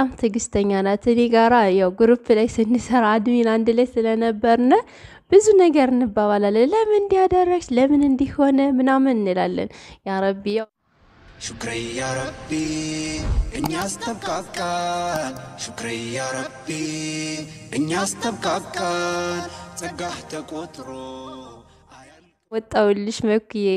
በጣም ትዕግስተኛ ናት። እኔ ጋራ ያው ግሩፕ ላይ ስንሰራ አድሚን አንድ ላይ ስለነበርነ ብዙ ነገር እንባባላለን። ለምን እንዲያደረግች ለምን እንዲሆነ ምናምን እንላለን። ያረቢ ያው ሹክሬ ያረቢ እኛ አስተብቃቃን ሹክሬ ያረቢ እኛ አስተብቃቃን ጸጋህ ተቆጥሮ ወጣውልሽ መኩዬ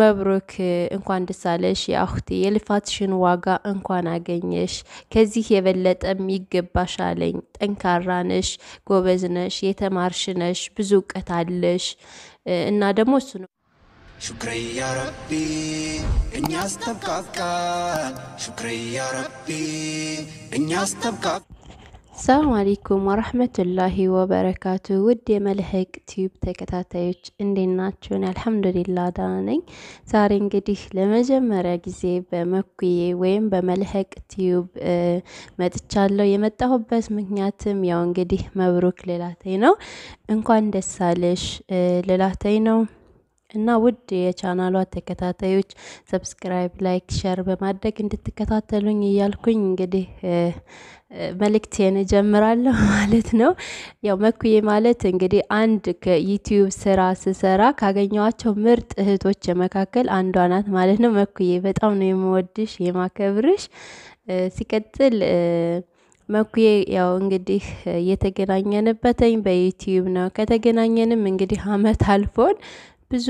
መብሩክ፣ እንኳን ደስ አለሽ የአሁቴ። የልፋትሽን ዋጋ እንኳን አገኘሽ። ከዚህ የበለጠም ይገባሻለኝ። ጠንካራ ነሽ፣ ጎበዝ ነሽ፣ የተማርሽ ነሽ፣ ብዙ እውቀት አለሽ እና ደግሞ እሱ ነው ሹክሬ ያ ረቢ እኛ አስተብቃቃ ሹክሬ ያ ረቢ እኛ አስተብቃቃ ሰላም አለይኩም ወራህመቱላሂ ወበረካቱ ውድ የመልህቅ ቲዩብ ተከታታዮች እንዴት ናችሁን? አልሐምዱሊላ ደህና ነኝ። ዛሬ እንግዲህ ለመጀመሪያ ጊዜ በመኩዬ ወይም በመልህቅ ቲዩብ መጥቻለሁ። የመጣሁበት ምክንያትም ያው እንግዲህ መብሩክ ልላተኝ ነው። እንኳን ደስ አለሽ ልላተኝ ነው። እና ውድ የቻናሏ ተከታታዮች ሰብስክራይብ፣ ላይክ፣ ሸር በማድረግ እንድትከታተሉኝ እያልኩኝ እንግዲህ መልእክቴን እጀምራለሁ ማለት ነው። ያው መኩዬ ማለት እንግዲህ አንድ ከዩቲዩብ ስራ ስሰራ ካገኘኋቸው ምርጥ እህቶች መካከል አንዷ ናት ማለት ነው። መኩዬ በጣም ነው የምወድሽ የማከብርሽ። ሲቀጥል መኩዬ ያው እንግዲህ የተገናኘንበትኝ በዩቲዩብ ነው። ከተገናኘንም እንግዲህ አመት አልፎን ብዙ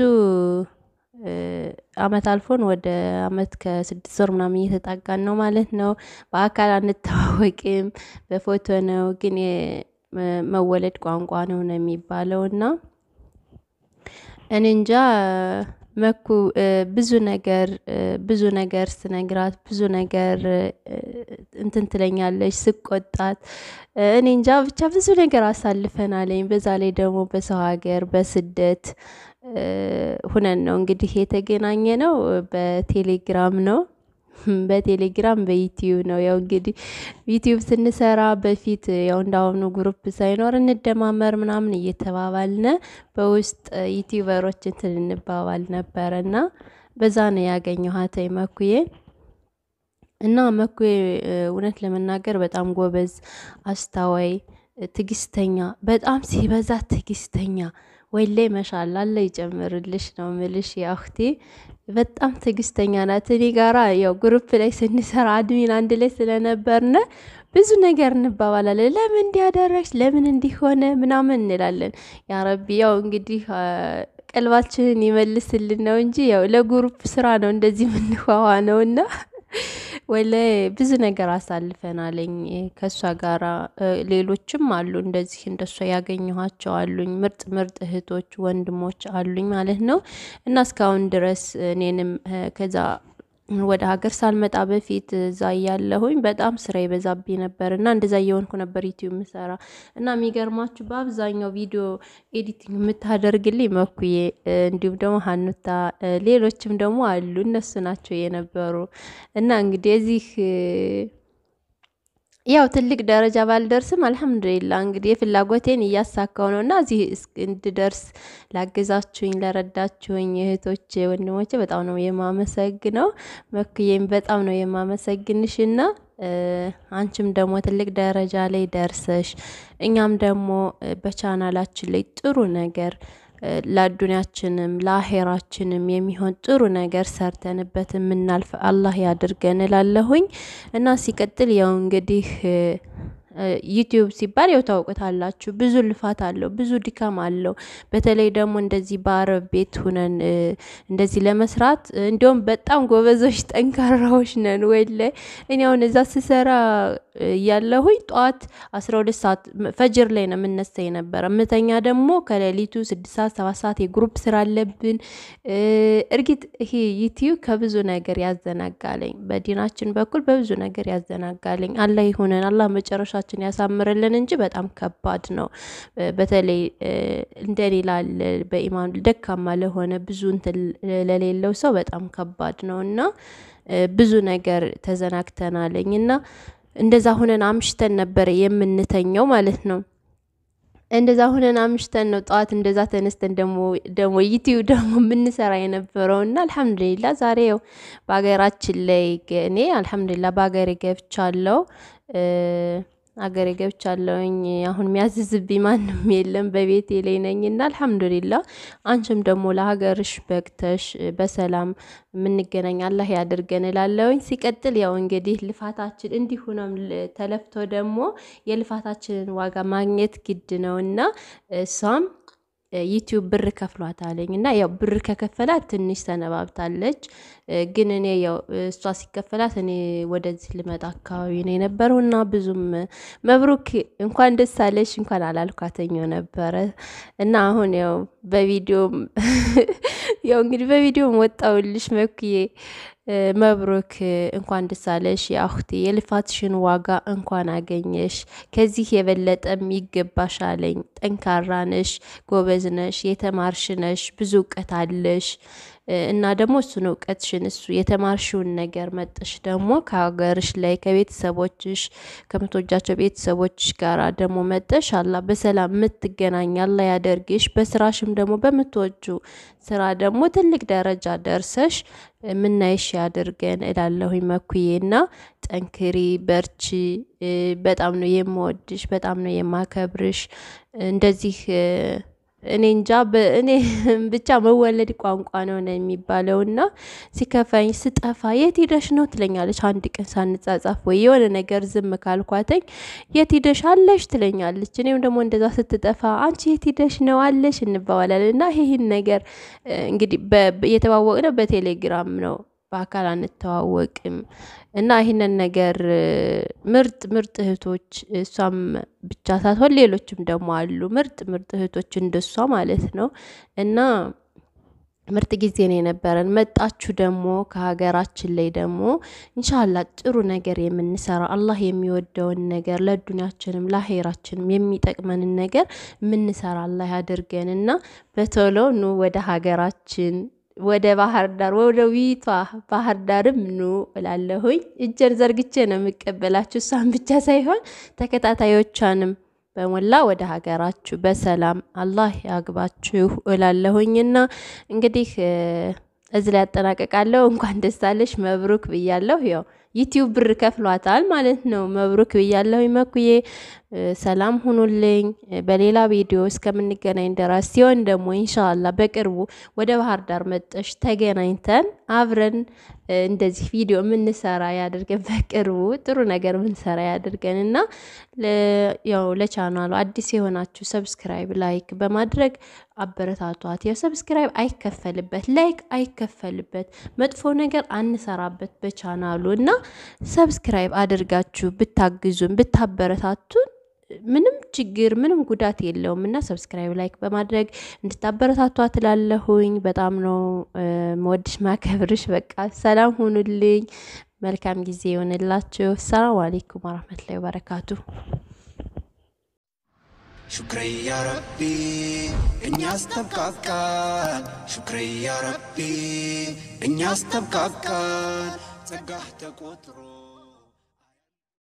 አመት አልፎን ወደ አመት ከስድስት ወር ምናምን እየተጣጋን ነው ማለት ነው። በአካል አንተዋወቅም በፎቶ ነው ግን መወለድ ቋንቋ ነው ነው የሚባለው እና እኔ እንጃ መኩ ብዙ ነገር ብዙ ነገር ስነግራት ብዙ ነገር እንትን ትለኛለች ስቆጣት፣ እኔ እንጃ ብቻ ብዙ ነገር አሳልፈናለኝ። በዛ ላይ ደግሞ በሰው ሀገር በስደት ሁነን ነው እንግዲህ የተገናኘ ነው በቴሌግራም ነው። በቴሌግራም በዩትዩብ ነው። ያው እንግዲህ ዩትዩብ ስንሰራ በፊት ያው እንዳሁኑ ግሩፕ ሳይኖር እንደማመር ምናምን እየተባባልነ በውስጥ ዩትዩበሮች እንትን እንባባል ነበረ እና በዛ ነው ያገኘኋት መኩዬ እና መኩዬ እውነት ለመናገር በጣም ጎበዝ፣ አስታዋይ፣ ትግስተኛ በጣም ሲበዛ ትግስተኛ። ወይሌ መሻላ አለ ይጨምርልሽ ነው ምልሽ። የአክቴ በጣም ትዕግስተኛ ናት። እኔ ጋራ ያው ግሩፕ ላይ ስንሰራ አድሚን አንድ ላይ ስለነበርነ ብዙ ነገር እንባባላለን። ለምን እንዲያደረግሽ ለምን እንዲሆነ ምናምን እንላለን። ያረቢ ያው እንግዲህ ቀልባችንን ይመልስልን ነው እንጂ ያው ለግሩፕ ስራ ነው እንደዚህ ምንዋዋ ነውና ወለ ብዙ ነገር አሳልፈናለኝ ከእሷ ጋር ሌሎችም አሉ እንደዚህ እንደሷ ያገኘኋቸው አሉኝ። ምርጥ ምርጥ እህቶች ወንድሞች አሉኝ ማለት ነው እና እስካሁን ድረስ እኔንም ከዛ ወደ ሀገር ሳልመጣ በፊት እዛ እያለሁኝ በጣም ስራ ይበዛብኝ ነበር እና እንደዛ እየሆንኩ ነበር ዩቲዩብ ምሰራ እና የሚገርማችሁ በአብዛኛው ቪዲዮ ኤዲቲንግ የምታደርግልኝ መኩዬ፣ እንዲሁም ደግሞ ሀኑታ፣ ሌሎችም ደግሞ አሉ እነሱ ናቸው የነበሩ እና እንግዲህ እዚህ ያው ትልቅ ደረጃ ባልደርስም አልሐምዱሊላ እንግዲህ የፍላጎቴን እያሳካው ነው እና እዚህ እንድደርስ ላገዛችሁኝ፣ ለረዳችሁኝ እህቶቼ፣ ወንድሞቼ በጣም ነው የማመሰግነው። መክዬም በጣም ነው የማመሰግንሽ እና አንቺም ደግሞ ትልቅ ደረጃ ላይ ደርሰሽ እኛም ደግሞ በቻናላችን ላይ ጥሩ ነገር ለአዱንያችንም ለአሄራችንም የሚሆን ጥሩ ነገር ሰርተንበት የምናልፍ አላህ ያድርገን እላለሁኝ እና ሲቀጥል ያው እንግዲህ ዩቲዩብ ሲባል ያው ታውቁታላችሁ፣ ብዙ ልፋት አለው፣ ብዙ ድካም አለው። በተለይ ደግሞ እንደዚህ በአረብ ቤት ሁነን እንደዚህ ለመስራት እንዲሁም በጣም ጎበዞች ጠንካራዎች ነን ወይ እኔ አሁን እዛ ስሰራ እያለሁኝ ጠዋት አስራ ሁለት ሰዓት ፈጅር ላይ ነው የምነሳ የነበረ ምተኛ ደግሞ ከሌሊቱ ስድስት ሰዓት ሰባት ሰዓት የግሩፕ ስራ አለብን። እርግጥ ይሄ ዩቲዩብ ከብዙ ነገር ያዘናጋለኝ፣ በዲናችን በኩል በብዙ ነገር ያዘናጋለኝ። አላህ ይሁነን አላህ መጨረሻ ህይወታችን ያሳምርልን እንጂ በጣም ከባድ ነው። በተለይ እንደኔ ላለ በኢማን ደካማ ለሆነ ብዙ እንትን ለሌለው ሰው በጣም ከባድ ነው እና ብዙ ነገር ተዘናግተናለኝ እና እንደዛ ሁነን አምሽተን ነበረ የምንተኘው ማለት ነው። እንደዛ ሁነን አምሽተን ነው ጠዋት እንደዛ ተነስተን ደሞ ዩቲዩብ ደግሞ የምንሰራ የነበረው እና አልሐምዱሊላ ዛሬ ው በሀገራችን ላይ እኔ አልሐምዱሊላ በሀገሬ ገብቻለሁ። አገሬ ገብቻለሁኝ። አሁን የሚያዝዝብኝ ማንም የለም፣ በቤቴ ላይ እና አልሐምዱሊላ። አንቺም ደግሞ ለሀገርሽ በግተሽ በሰላም የምንገናኝ አላህ ያድርገን እላለሁኝ። ሲቀጥል ያው እንግዲህ ልፋታችን እንዲሁነም ተለፍቶ ደግሞ የልፋታችንን ዋጋ ማግኘት ግድ ነውና እሷም ዩቲዩብ ብር ከፍሏታለኝ እና ያው ብር ከከፈላት ትንሽ ሰነባብታለች። ግን እኔ ያው እሷ ሲከፈላት እኔ ወደዚህ ልመጣ አካባቢ ነው የነበረው እና ብዙም መብሩክ እንኳን ደስ አለሽ እንኳን አላልኳተኛው ነበረ እና አሁን ያው በቪዲዮም ያው እንግዲህ በቪዲዮም ወጣውልሽ መኩዬ መብሩክ እንኳን ደሳለሽ የአሁቴ የልፋትሽን ዋጋ እንኳን አገኘሽ። ከዚህ የበለጠም ይገባሻለኝ። ጠንካራ ነሽ፣ ጎበዝ ነሽ፣ የተማርሽ ነሽ፣ ብዙ እውቀት አለሽ። እና ደግሞ እሱን እውቀትሽን እሱ የተማርሽውን ነገር መጥሽ ደግሞ ከሀገርሽ ላይ ከቤተሰቦችሽ ከምትወጃቸው ቤተሰቦችሽ ጋር ደግሞ መጥሽ አላ በሰላም የምትገናኝ አላ ያደርግሽ። በስራሽም ደግሞ በምትወጁ ስራ ደግሞ ትልቅ ደረጃ ደርሰሽ ምናይሽ ያድርገን እላለሁኝ። መኩዬና ጠንክሪ፣ በርቺ። በጣም ነው የምወድሽ፣ በጣም ነው የማከብርሽ እንደዚህ እኔ እንጃ እኔ ብቻ መወለድ ቋንቋ ነው ነው የሚባለው። እና ሲከፋኝ ስጠፋ የት ሂደሽ ነው ትለኛለች። አንድ ቀን ሳንጻጻፍ ወይ የሆነ ነገር ዝም ካልኳተኝ የት ሂደሽ አለሽ ትለኛለች። እኔም ደግሞ እንደዛ ስትጠፋ አንቺ የት ሂደሽ ነው አለሽ እንባባላለን። እና ይህን ነገር እንግዲህ የተዋወቅነው በቴሌግራም ነው በአካል አንተዋወቅም እና ይህንን ነገር ምርጥ ምርጥ እህቶች እሷም ብቻ ሳትሆን ሌሎችም ደግሞ አሉ ምርጥ ምርጥ እህቶች እንደሷ ማለት ነው እና ምርጥ ጊዜ ነው የነበረን። መጣችሁ ደግሞ ከሀገራችን ላይ ደግሞ እንሻላ ጥሩ ነገር የምንሰራ አላህ የሚወደውን ነገር ለዱንያችንም ለአሄራችንም የሚጠቅመንን ነገር የምንሰራ አላህ ያድርገን እና በቶሎ ኑ ወደ ሀገራችን ወደ ባህር ዳር ወደ ዊቷ ባህር ዳርም ኑ እላለሁኝ። እጀን ዘርግቼ ነው የምቀበላችሁ፣ እሷን ብቻ ሳይሆን ተከታታዮቿንም በሞላ ወደ ሀገራችሁ በሰላም አላህ ያግባችሁ እላለሁኝና እንግዲህ እዚህ ላይ ያጠናቀቃለሁ። እንኳን ደስ አለሽ መብሩክ ብያለሁ። ያው ዩቲዩብ ብር ከፍሏታል ማለት ነው። መብሩክ ብያለሁ። መኩዬ ሰላም ሁኑልኝ። በሌላ ቪዲዮ እስከምንገናኝ ድረስ ሲሆን ደግሞ ኢንሻላ በቅርቡ ወደ ባህር ዳር መጠሽ ተገናኝተን አብረን እንደዚህ ቪዲዮ የምንሰራ ያድርገን። በቅርቡ ጥሩ ነገር ምንሰራ ያድርገን እና ያው ለቻናሉ አዲስ የሆናችሁ ሰብስክራይብ፣ ላይክ በማድረግ አበረታቷት። ሰብስክራይብ አይከፈልበት፣ ላይክ አይከፈልበት፣ መጥፎ ነገር አንሰራበት በቻናሉ እና ሰብስክራይብ አድርጋችሁ ብታግዙን ብታበረታቱን ምንም ችግር ምንም ጉዳት የለውም እና ሰብስክራይብ ላይክ በማድረግ እንድታበረታቷ ትላለሁኝ። በጣም ነው መወድሽ ማከብርሽ። በቃ ሰላም ሁኑልኝ። መልካም ጊዜ ይሆንላችሁ። ሰላም አሌይኩም ወረህመቱላሂ ወበረካቱ። ሽክሬ ያ ረቢ እኛ አስተብቃቃን። ሽክሬ ያ ረቢ እኛ አስተብቃቃን። تقحتك وتروح